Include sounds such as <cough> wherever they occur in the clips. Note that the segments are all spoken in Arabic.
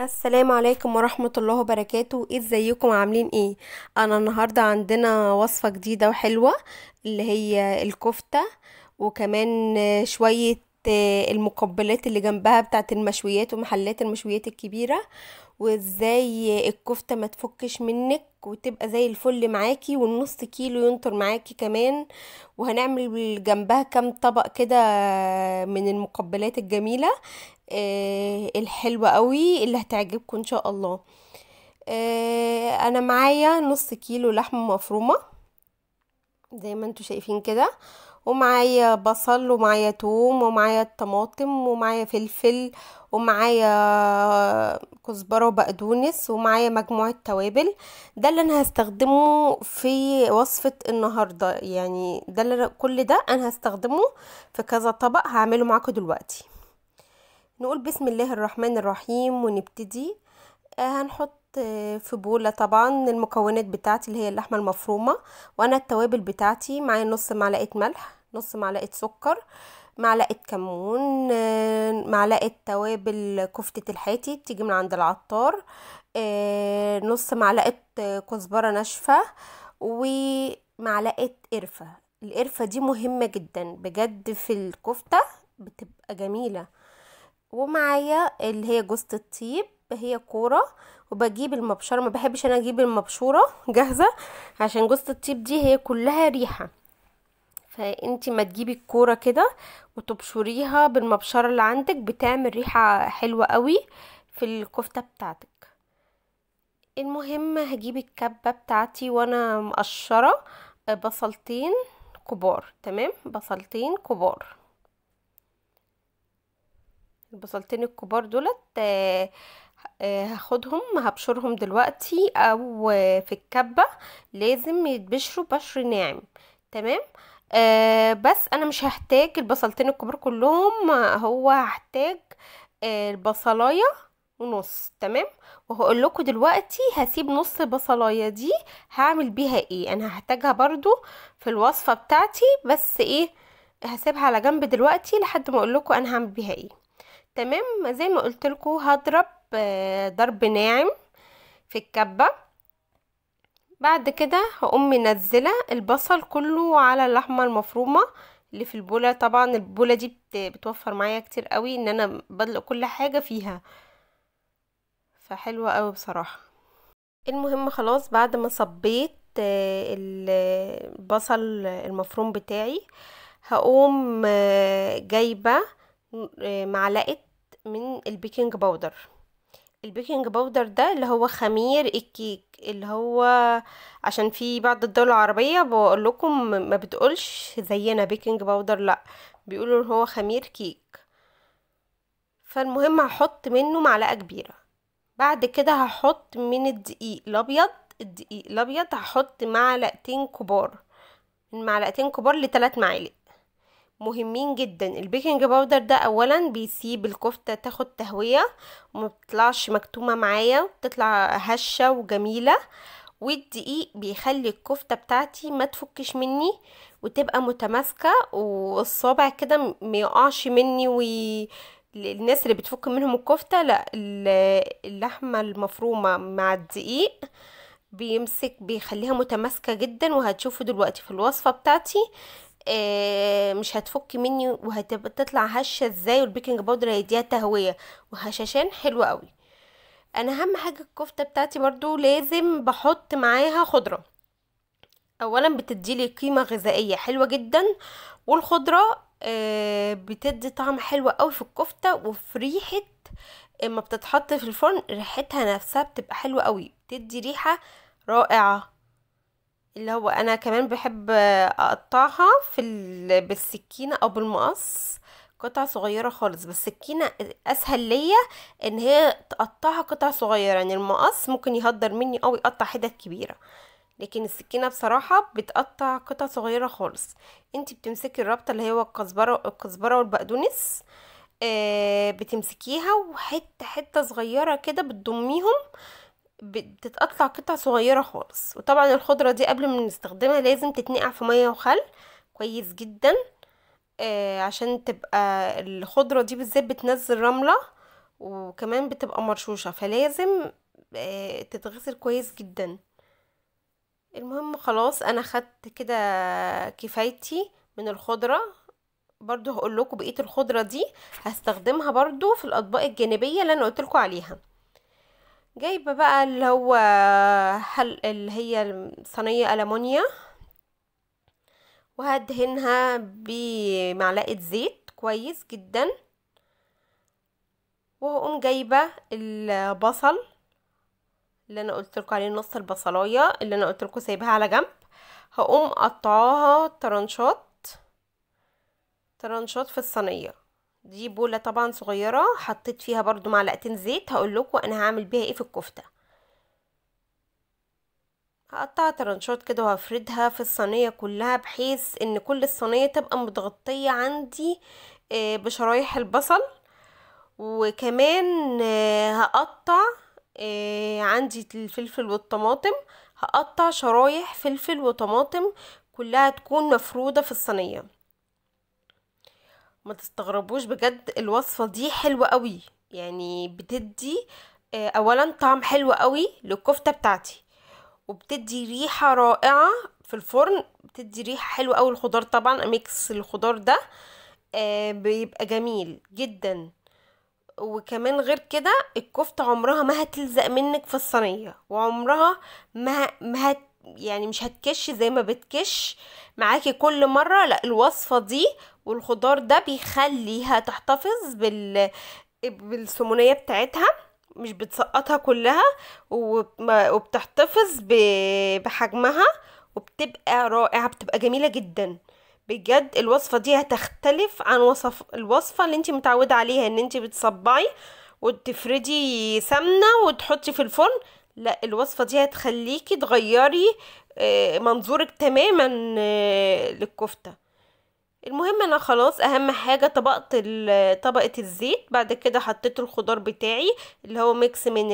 السلام عليكم ورحمة الله وبركاته إيه، ازيكم عاملين ايه انا النهاردة عندنا وصفة جديدة وحلوة اللي هي الكفتة وكمان شوية المقبلات اللي جنبها بتاعت المشويات ومحلات المشويات الكبيره وازاي الكفته ما تفكش منك وتبقى زي الفل معاكي والنص كيلو ينطر معاكي كمان وهنعمل جنبها كم طبق كده من المقبلات الجميله آه، الحلوه قوي اللي هتعجبكم ان شاء الله آه، انا معايا نص كيلو لحمه مفرومه زي ما انتوا شايفين كده ومعايا بصل ومعايا توم ومعايا الطماطم ومعايا فلفل ومعايا كزبره وبقدونس ومعايا مجموعه توابل ده اللي انا هستخدمه في وصفه النهارده يعني ده اللي كل ده انا هستخدمه في كذا طبق هعمله معاكم دلوقتي نقول بسم الله الرحمن الرحيم ونبتدي آه، هنحط في بولة طبعا المكونات بتاعتي اللي هي اللحمة المفرومة وانا التوابل بتاعتي معايا نص معلقة ملح نص معلقه سكر معلقه كمون آه، معلقه توابل كفته الحاتي بتيجي من عند العطار آه، نص معلقه آه، كزبره ناشفه ومعلقه قرفه القرفه دي مهمه جدا بجد في الكفته بتبقى جميله ومعايا اللي هي جوزة الطيب هي كوره وبجيب المبشره ما بحبش انا اجيب المبشوره <laughs> جاهزه عشان جوزة الطيب دي هي كلها ريحه فانت ما تجيبي الكوره كده وتبشريها بالمبشره اللي عندك بتعمل ريحه حلوه قوي في الكفته بتاعتك المهم هجيب الكبه بتاعتي وانا مقشره بصلتين كبار تمام بصلتين كبار البصلتين الكبار دولت آه، آه، هاخدهم هبشرهم دلوقتي او في الكبه لازم يتبشروا بشر ناعم تمام آه، بس انا مش هحتاج البصلتين الكبار كلهم هو هحتاج آه، البصلايه ونص تمام وهقول لكم دلوقتي هسيب نص بصلايه دي هعمل بيها ايه انا هحتاجها برضو في الوصفه بتاعتي بس ايه هسيبها على جنب دلوقتي لحد ما اقول لكم انا هعمل بيها ايه تمام زي ما قلت لكم هضرب آه، ضرب ناعم في الكبه بعد كده هقوم منزله البصل كله على اللحمه المفرومه اللي في البوله طبعا البوله دي بتوفر معايا كتير قوي ان انا بدلق كل حاجه فيها فحلوه قوي بصراحه المهم خلاص بعد ما صبيت آه، البصل المفروم بتاعي هقوم آه، جايبه آه، معلقه من البيكنج باودر البيكنج باودر ده اللي هو خمير الكيك اللي هو عشان في بعض الدول العربية بقول لكم ما بتقولش زينا بيكنج باودر لا بيقولوا هو خمير كيك فالمهم هحط منه معلقة كبيرة بعد كده هحط من الدقيق الابيض الدقيق الابيض هحط معلقتين كبار من معلقتين كبار لثلاث معالق مهمين جدا البيكنج باودر ده اولا بيسيب الكفته تاخد تهويه وما بتطلعش مكتومه معايا وتطلع هشه وجميله والدقيق بيخلي الكفته بتاعتي ما تفكش مني وتبقى متماسكه والصابع كده ما يقعش مني وي... الناس اللي بتفك منهم الكفته لا اللحمه المفرومه مع الدقيق بيمسك بيخليها متماسكه جدا وهتشوفوا دلوقتي في الوصفه بتاعتي آه، مش هتفك مني وهتطلع تطلع هشه ازاي والبيكنج بودر هيديها تهويه وهشاشان حلو قوي انا اهم حاجه الكفته بتاعتي برضو لازم بحط معاها خضره اولا بتديلي قيمه غذائيه حلوه جدا والخضره آه، بتدي طعم حلو قوي في الكفته وفي ريحه اما آه، بتتحط في الفرن ريحتها نفسها بتبقى حلوه قوي بتدي ريحه رائعه اللي هو انا كمان بحب اقطعها في ال... بالسكينه او بالمقص قطع صغيره خالص بس السكينه اسهل ليا ان هي تقطعها قطع صغيره يعني المقص ممكن يهدر مني او يقطع حتت كبيره لكن السكينه بصراحه بتقطع قطع صغيره خالص انت بتمسكي الرابطه اللي هو الكزبره الكزبره والبقدونس آه بتمسكيها وحته حته صغيره كده بتضميهم بتتقطع قطع صغيرة خالص وطبعا الخضرة دي قبل ما نستخدمها لازم تتنقع في مية وخل كويس جدا آه عشان تبقى الخضرة دي بالذات بتنزل رملة وكمان بتبقى مرشوشة فلازم آه تتغسل كويس جدا المهم خلاص انا خدت كده كفايتي من الخضرة برضو هقول لكم بقية الخضرة دي هستخدمها برضو في الاطباق الجانبية اللي انا قلت لكم عليها جايبة بقى اللي هو حل اللي هي صينية ألمونيا وهدهنها بمعلقة زيت كويس جدا وهقوم جايبة البصل اللي انا قلت لكم عليه نص البصلايه اللي انا قلت لكم سايبها على جنب هقوم قطعاها طرنشات طرنشات في الصينيه دي بوله طبعا صغيره حطيت فيها برضو معلقتين زيت هقول لكم انا هعمل بيها ايه في الكفته هقطعها ترنشات كده وهفردها في الصينيه كلها بحيث ان كل الصينيه تبقى متغطيه عندي آه، بشرايح البصل وكمان آه، هقطع آه، عندي الفلفل والطماطم هقطع شرايح فلفل وطماطم كلها تكون مفروده في الصينيه ما تستغربوش بجد الوصفة دي حلوة قوي يعني بتدي آه، اولا طعم حلو قوي للكفتة بتاعتي وبتدي ريحة رائعة في الفرن بتدي ريحة حلوة قوي الخضار طبعا ميكس الخضار ده آه، بيبقى جميل جدا وكمان غير كده الكفتة عمرها ما هتلزق منك في الصينية وعمرها ما ما هت يعني مش هتكش زي ما بتكش معاكي كل مرة لا الوصفة دي والخضار ده بيخليها تحتفظ بال بالسمونية بتاعتها مش بتسقطها كلها وبتحتفظ بحجمها وبتبقى رائعة بتبقى جميلة جدا بجد الوصفة دي هتختلف عن وصف الوصفة اللي انت متعودة عليها ان انت بتصبعي وتفردي سمنة وتحطي في الفرن لا الوصفه دي هتخليكي تغيري آه، منظورك تماما آه، للكفته المهم انا خلاص اهم حاجه طبقت طبقه الزيت بعد كده حطيت الخضار بتاعي اللي هو ميكس من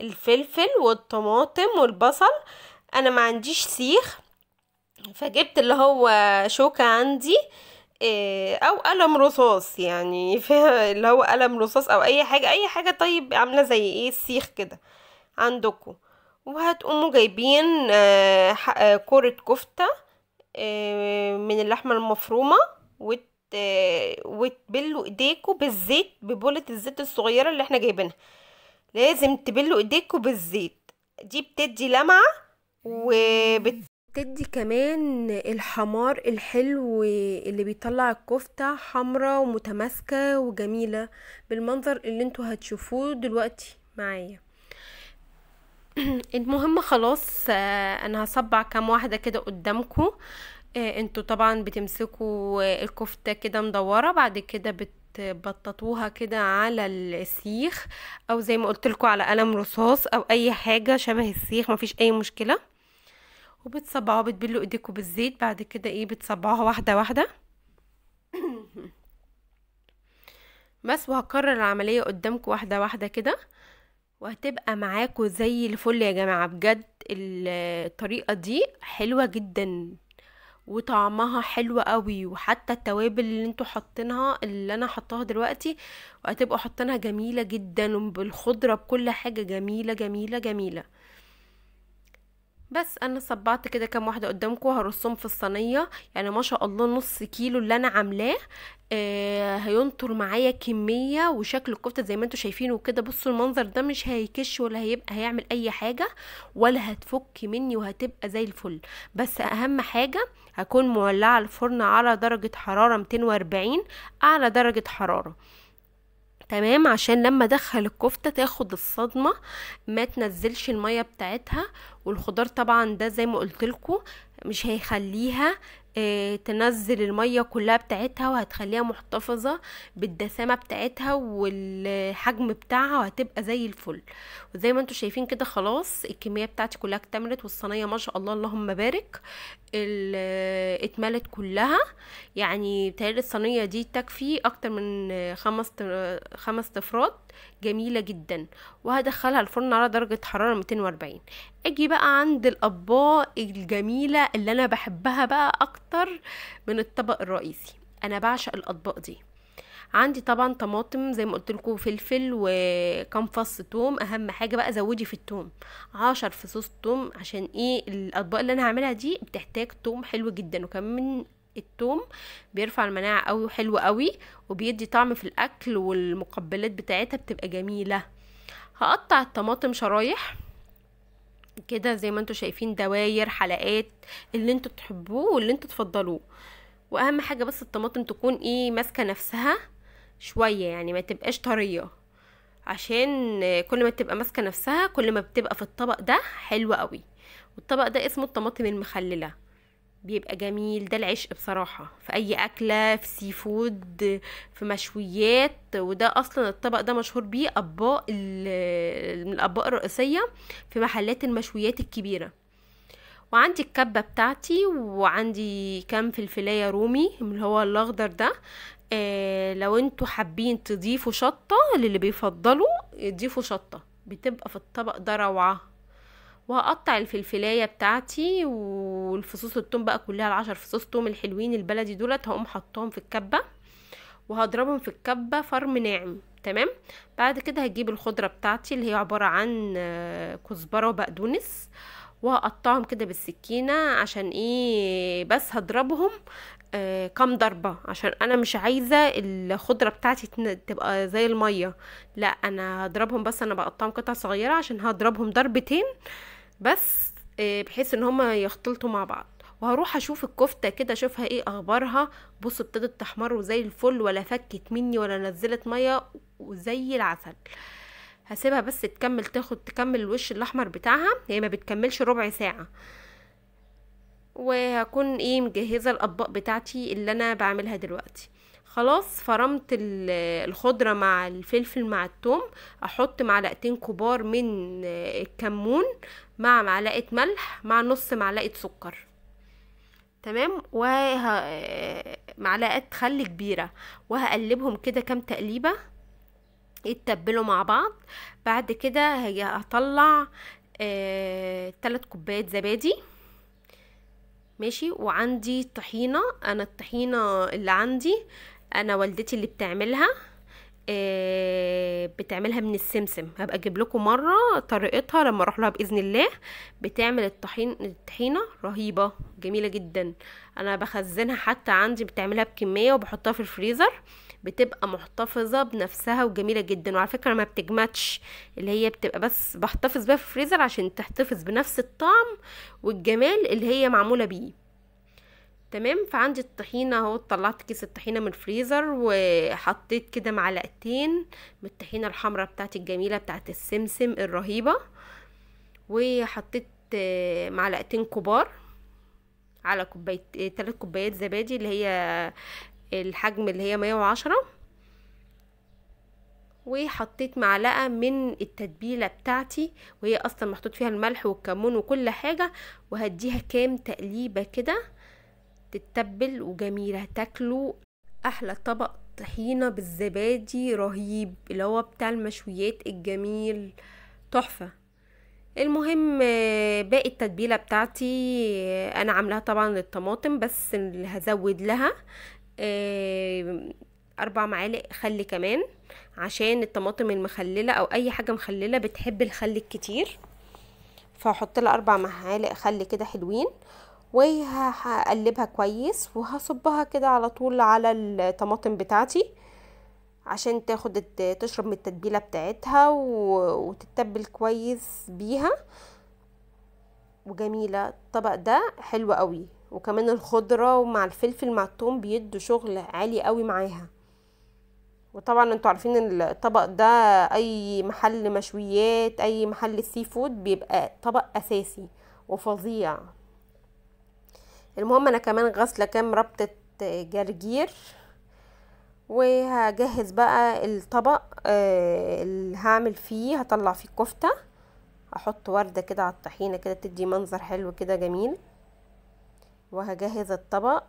الفلفل والطماطم والبصل انا ما عنديش سيخ فجبت اللي هو شوكه عندي آه، او قلم رصاص يعني <laughs> اللي هو قلم رصاص او اي حاجه اي حاجه طيب عامله زي ايه السيخ كده عندكم وهتقوموا جايبين آه، آه، كرة كفتة آه، من اللحمة المفرومة وتبلوا ايديكوا بالزيت ببولة الزيت الصغيرة اللي احنا جايبينها لازم تبلوا ايديكوا بالزيت دي بتدي لمعة وبتدي كمان الحمار الحلو اللي بيطلع الكفتة حمرة ومتماسكة وجميلة بالمنظر اللي انتوا هتشوفوه دلوقتي معايا <clears throat> المهم خلاص آه، انا هصبع كام واحده كده قدامكم آه، انتوا طبعا بتمسكوا الكفته كده مدوره بعد كده بتبططوها كده على السيخ او زي ما قلت لكم على قلم رصاص او اي حاجه شبه السيخ مفيش اي مشكله وبتصبعوها بتبلوا ايديكوا بالزيت بعد كده ايه بتصبعوها واحده واحده <clears throat> بس وهكرر العمليه قدامكم واحده واحده كده وهتبقى معاكو زي الفل يا جماعة بجد الطريقة دي حلوة جدا وطعمها حلو قوي وحتى التوابل اللي انتوا حاطينها اللي انا حطاها دلوقتي وهتبقوا حاطينها جميله جدا وبالخضره بكل حاجه جميله جميله جميله بس انا صبعت كده كام واحده قدامكم هرصهم في الصينيه يعني ما شاء الله نص كيلو اللي انا عاملاه آه هينطر معايا كميه وشكل الكفته زي ما انتم شايفينه وكده بصوا المنظر ده مش هيكش ولا هيبقى هيعمل اي حاجه ولا هتفك مني وهتبقى زي الفل بس اهم حاجه هكون مولعه الفرن على درجه حراره 240 اعلى درجه حراره تمام عشان لما ادخل الكفته تاخد الصدمه ما تنزلش الميه بتاعتها والخضار طبعا ده زي ما قلت مش هيخليها آه، تنزل المية كلها بتاعتها وهتخليها محتفظة بالدسامة بتاعتها والحجم بتاعها وهتبقى زي الفل وزي ما انتم شايفين كده خلاص الكمية بتاعتي كلها اكتملت والصينية ما شاء الله اللهم بارك آه، اتملت كلها يعني بتهيألي الصينية دي تكفي اكتر من خمس آه، خمس تفرات جميلة جدا وهدخلها الفرن على درجة حرارة 240 اجي بقى عند الاطباق الجميلة اللي انا بحبها بقى اكتر من الطبق الرئيسي انا بعشق الاطباق دي عندي طبعا طماطم زي ما قلت لكم فلفل وكم فص توم اهم حاجه بقى زودي في التوم عشر فصوص توم عشان ايه الاطباق اللي انا هعملها دي بتحتاج توم حلو جدا وكمان التوم بيرفع المناعة قوي وحلو قوي وبيدي طعم في الأكل والمقبلات بتاعتها بتبقى جميلة هقطع الطماطم شرايح كده زي ما انتوا شايفين دواير حلقات اللي انتوا تحبوه واللي انتوا تفضلوه واهم حاجة بس الطماطم تكون ايه ماسكة نفسها شوية يعني ما تبقاش طرية عشان كل ما تبقى ماسكة نفسها كل ما بتبقى في الطبق ده حلوة قوي والطبق ده اسمه الطماطم المخللة بيبقى جميل ده العشق بصراحة في أي أكلة في سي فود في مشويات وده أصلا الطبق ده مشهور بيه أطباق من الأطباق الرئيسية في محلات المشويات الكبيرة وعندي الكبة بتاعتي وعندي كام فلفلاية رومي اللي هو الأخضر ده آه لو انتوا حابين تضيفوا شطة للي بيفضلوا يضيفوا شطة بتبقى في الطبق ده روعة وهقطع الفلفلايه بتاعتي والفصوص التوم بقى كلها العشر فصوص توم الحلوين البلدي دولت هقوم حطهم في الكبه وهضربهم في الكبه فرم ناعم تمام بعد كده هجيب الخضره بتاعتي اللي هي عباره عن آه، كزبره وبقدونس وهقطعهم كده بالسكينه عشان ايه بس هضربهم كم آه، كام ضربه عشان انا مش عايزه الخضره بتاعتي تبقى زي الميه لا انا هضربهم بس انا بقطعهم قطع صغيره عشان هضربهم ضربتين آه بس آه، بحيث ان هما يختلطوا مع بعض وهروح اشوف الكفته كده اشوفها ايه اخبارها بص ابتدت تحمر وزي الفل ولا فكت مني ولا نزلت ميه وزي العسل هسيبها بس تكمل تاخد تكمل الوش الاحمر بتاعها هي ما بتكملش ربع ساعه وهكون ايه مجهزه الاطباق بتاعتي اللي انا بعملها دلوقتي خلاص فرمت الخضرة مع الفلفل مع التوم احط معلقتين كبار من آه، الكمون مع معلقة ملح مع نص معلقة سكر تمام ومعلقة آه، خل كبيرة وهقلبهم كده كام تقليبة يتبلوا مع بعض بعد كده هطلع آه تلات كوبايات زبادي ماشي وعندي طحينة انا الطحينة اللي عندي انا والدتي اللي بتعملها آه، بتعملها من السمسم هبقى اجيب لكم مره طريقتها لما اروح لها باذن الله بتعمل الطحين الطحينه رهيبه جميله جدا انا بخزنها حتى عندي بتعملها بكميه وبحطها في الفريزر بتبقى محتفظه بنفسها وجميله جدا وعلى فكره ما بتجمدش اللي هي بتبقى بس بحتفظ بيها في الفريزر عشان تحتفظ بنفس الطعم والجمال اللي هي معموله بيه تمام فعندي الطحينه اهو طلعت كيس الطحينه من الفريزر وحطيت كده معلقتين من الطحينه الحمراء بتاعتي الجميله بتاعت السمسم الرهيبه وحطيت معلقتين كبار على كوبايه ثلاث كوبايات زبادي اللي هي الحجم اللي هي 110 وحطيت معلقه من التتبيله بتاعتي وهي اصلا محطوط فيها الملح والكمون وكل حاجه وهديها كام تقليبه كده تتبل وجميلة تاكله أحلى طبق طحينة بالزبادي رهيب اللي هو بتاع المشويات الجميل تحفة المهم باقي التتبيلة بتاعتي أنا عاملاها طبعا للطماطم بس هزود لها آه، أربع معالق خل كمان عشان الطماطم المخللة أو أي حاجة مخللة بتحب الخل الكتير فهحط لها أربع معالق خل كده حلوين وهقلبها كويس وهصبها كده على طول على الطماطم بتاعتي عشان تاخد تشرب من التتبيله بتاعتها وتتبل كويس بيها وجميله الطبق ده حلو قوي وكمان الخضره ومع الفلفل مع الثوم بيدوا شغل عالي قوي معاها وطبعا انتوا عارفين الطبق ده اي محل مشويات اي محل سي فود بيبقى طبق اساسي وفظيع المهم انا كمان غسله كام ربطه آه، جرجير وهجهز بقى الطبق آه، اللي هعمل فيه هطلع فيه الكفته احط ورده كده على الطحينه كده تدي منظر حلو كده جميل وهجهز الطبق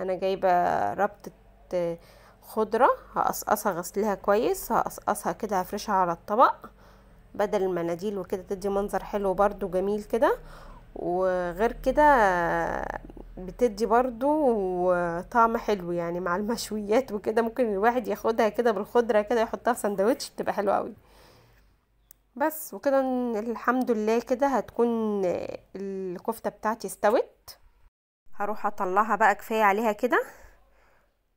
انا جايبه ربطه آه، خضره هقصقصها غسلها كويس هقصقصها كده هفرشها على الطبق بدل المناديل وكده تدي منظر حلو برده جميل كده وغير كده بتدي برضو طعم حلو يعني مع المشويات وكده ممكن الواحد ياخدها كده بالخضره كده يحطها في سندوتش بتبقى حلوه قوي بس وكده الحمد لله كده هتكون الكفته بتاعتي استوت هروح اطلعها بقى كفايه عليها كده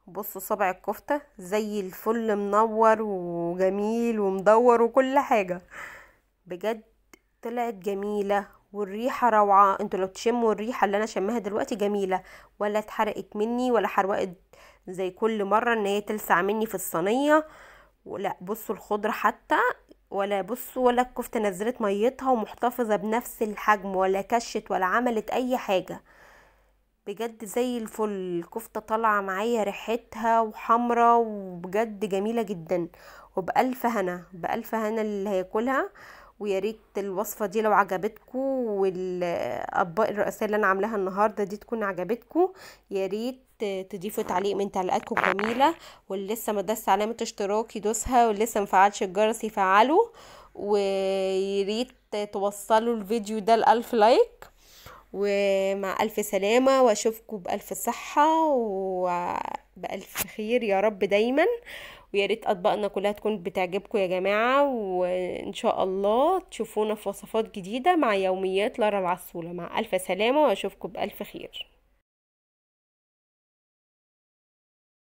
بصوا صبع الكفته زي الفل منور وجميل ومدور وكل حاجه بجد طلعت جميله والريحه روعه انتوا لو تشموا الريحه اللي انا شمها دلوقتي جميله ولا اتحرقت مني ولا حرقت زي كل مره ان هي تلسع مني في الصينيه ولا بصوا الخضره حتى ولا بصوا ولا الكفته نزلت ميتها ومحتفظه بنفس الحجم ولا كشت ولا عملت اي حاجه بجد زي الفل الكفتة طالعة معايا ريحتها وحمرة وبجد جميلة جدا وبألف هنا بألف هنا اللي هياكلها ويا ريت الوصفه دي لو عجبتكم والاطباق الرئيسيه اللي انا عاملاها النهارده دي تكون عجبتكم يا ريت تضيفوا تعليق من تعليقاتكم الجميله واللي لسه ما دس علامه اشتراك يدوسها واللي لسه ما فعلش الجرس يفعله ريت توصلوا الفيديو ده لألف لايك ومع ألف سلامة وأشوفكم بألف صحة وبألف خير يا رب دايما ويا ريت اطباقنا كلها تكون بتعجبكم يا جماعه وان شاء الله تشوفونا في وصفات جديده مع يوميات لارا العصوله مع الف سلامه واشوفكم بالف خير